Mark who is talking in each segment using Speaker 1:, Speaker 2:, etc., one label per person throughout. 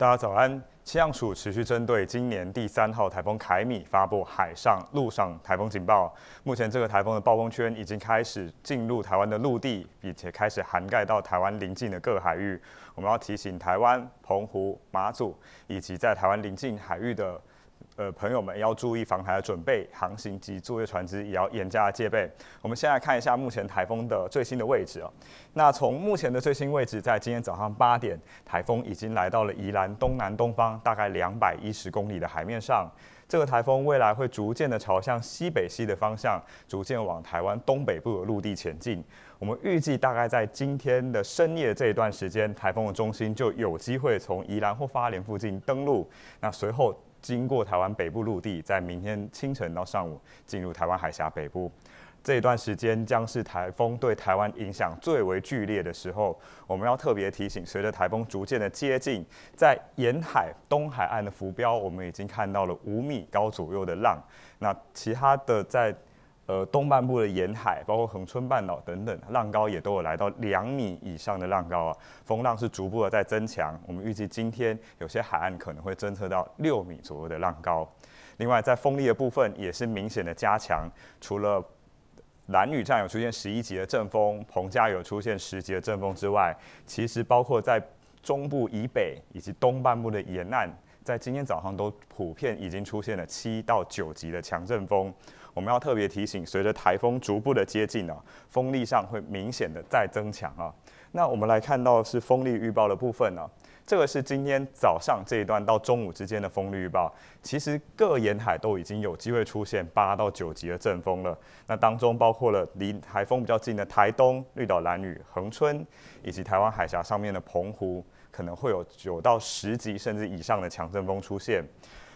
Speaker 1: 大家早安。气象署持续针对今年第三号台风凯米发布海上、陆上台风警报。目前这个台风的暴风圈已经开始进入台湾的陆地，并且开始涵盖到台湾邻近的各海域。我们要提醒台湾、澎湖、马祖以及在台湾邻近海域的。呃，朋友们要注意防台的准备，航行及作业船只也要严加戒备。我们先来看一下目前台风的最新的位置哦。那从目前的最新位置，在今天早上八点，台风已经来到了宜兰东南东方大概两百一十公里的海面上。这个台风未来会逐渐的朝向西北西的方向，逐渐往台湾东北部的陆地前进。我们预计大概在今天的深夜这一段时间，台风的中心就有机会从宜兰或花莲附近登陆。那随后。经过台湾北部陆地，在明天清晨到上午进入台湾海峡北部，这一段时间将是台风对台湾影响最为剧烈的时候。我们要特别提醒，随着台风逐渐的接近，在沿海东海岸的浮标，我们已经看到了五米高左右的浪。那其他的在。呃，东半部的沿海，包括恒春半岛等等，浪高也都有来到两米以上的浪高啊，风浪是逐步的在增强。我们预计今天有些海岸可能会侦测到六米左右的浪高，另外在风力的部分也是明显的加强。除了蓝屿站有出现十一级的阵风，彭家有出现十级的阵风之外，其实包括在中部以北以及东半部的沿岸，在今天早上都普遍已经出现了七到九级的强阵风。我们要特别提醒，随着台风逐步的接近啊，风力上会明显的再增强啊。那我们来看到是风力预报的部分呢，这个是今天早上这一段到中午之间的风力预报。其实各沿海都已经有机会出现八到九级的阵风了。那当中包括了离台风比较近的台东、绿岛、蓝屿、恒春，以及台湾海峡上面的澎湖，可能会有九到十级甚至以上的强阵风出现。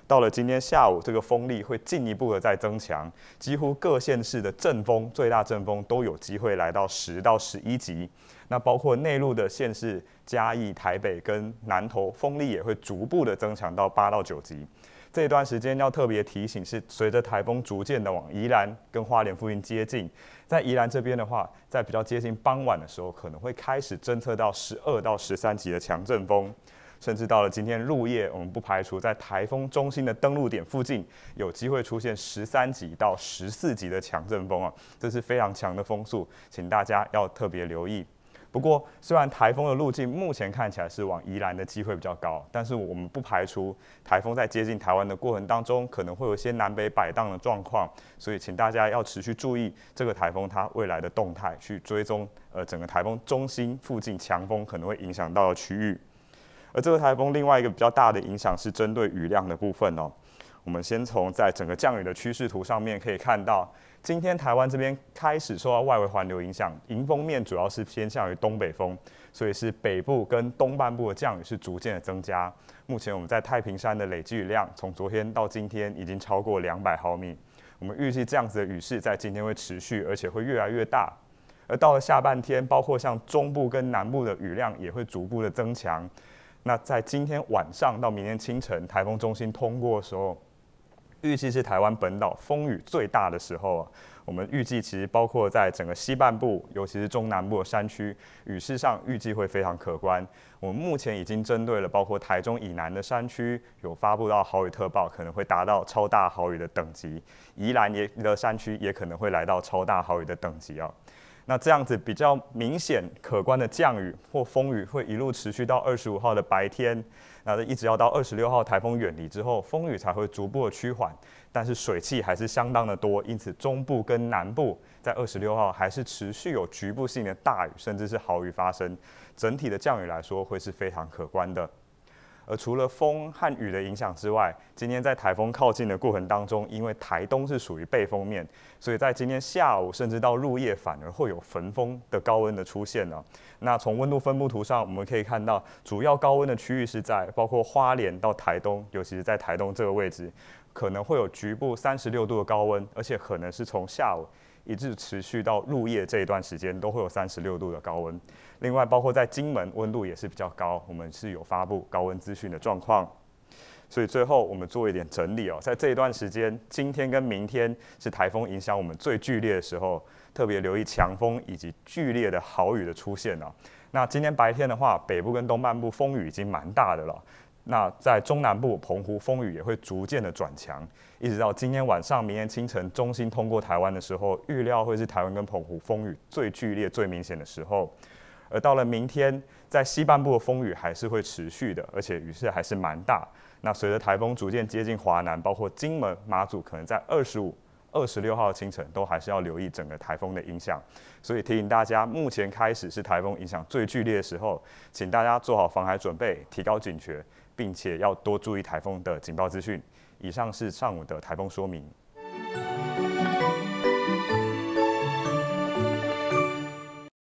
Speaker 1: 到了今天下午，这个风力会进一步的再增强，几乎各县市的阵风，最大阵风都有机会来到十到十一级。那包括内陆的县市，嘉义、台北跟南投，风力也会逐步的增强到八到九级。这段时间要特别提醒是，随着台风逐渐的往宜兰跟花莲附近接近，在宜兰这边的话，在比较接近傍晚的时候，可能会开始侦测到十二到十三级的强阵风。甚至到了今天入夜，我们不排除在台风中心的登陆点附近，有机会出现十三级到十四级的强阵风啊，这是非常强的风速，请大家要特别留意。不过，虽然台风的路径目前看起来是往宜兰的机会比较高，但是我们不排除台风在接近台湾的过程当中，可能会有一些南北摆荡的状况，所以请大家要持续注意这个台风它未来的动态，去追踪呃整个台风中心附近强风可能会影响到的区域。而这个台风另外一个比较大的影响是针对雨量的部分哦。我们先从在整个降雨的趋势图上面可以看到，今天台湾这边开始受到外围环流影响，迎风面主要是偏向于东北风，所以是北部跟东半部的降雨是逐渐的增加。目前我们在太平山的累计量从昨天到今天已经超过两百毫米。我们预计这样子的雨势在今天会持续，而且会越来越大。而到了下半天，包括像中部跟南部的雨量也会逐步的增强。那在今天晚上到明天清晨，台风中心通过的时候，预计是台湾本岛风雨最大的时候啊。我们预计其实包括在整个西半部，尤其是中南部的山区，雨势上预计会非常可观。我们目前已经针对了包括台中以南的山区，有发布到豪雨特报，可能会达到超大豪雨的等级。宜兰也的山区也可能会来到超大豪雨的等级啊。那这样子比较明显、可观的降雨或风雨会一路持续到二十五号的白天，那一直要到二十六号台风远离之后，风雨才会逐步的趋缓。但是水汽还是相当的多，因此中部跟南部在二十六号还是持续有局部性的大雨，甚至是豪雨发生。整体的降雨来说，会是非常可观的。而除了风和雨的影响之外，今天在台风靠近的过程当中，因为台东是属于背风面，所以在今天下午甚至到入夜，反而会有焚风的高温的出现呢。那从温度分布图上，我们可以看到，主要高温的区域是在包括花莲到台东，尤其是在台东这个位置，可能会有局部三十六度的高温，而且可能是从下午。一直持续到入夜这一段时间，都会有三十六度的高温。另外，包括在金门，温度也是比较高。我们是有发布高温资讯的状况。所以最后我们做一点整理哦，在这一段时间，今天跟明天是台风影响我们最剧烈的时候，特别留意强风以及剧烈的好雨的出现哦。那今天白天的话，北部跟东半部风雨已经蛮大的了。那在中南部，澎湖风雨也会逐渐的转强，一直到今天晚上、明天清晨，中心通过台湾的时候，预料会是台湾跟澎湖风雨最剧烈、最明显的时候。而到了明天，在西半部的风雨还是会持续的，而且雨势还是蛮大。那随着台风逐渐接近华南，包括金门、马祖，可能在二十五。二十六号清晨都还是要留意整个台风的影响，所以提醒大家，目前开始是台风影响最剧烈的时候，请大家做好防台准备，提高警觉，并且要多注意台风的警报资讯。以上是上午的台风说明。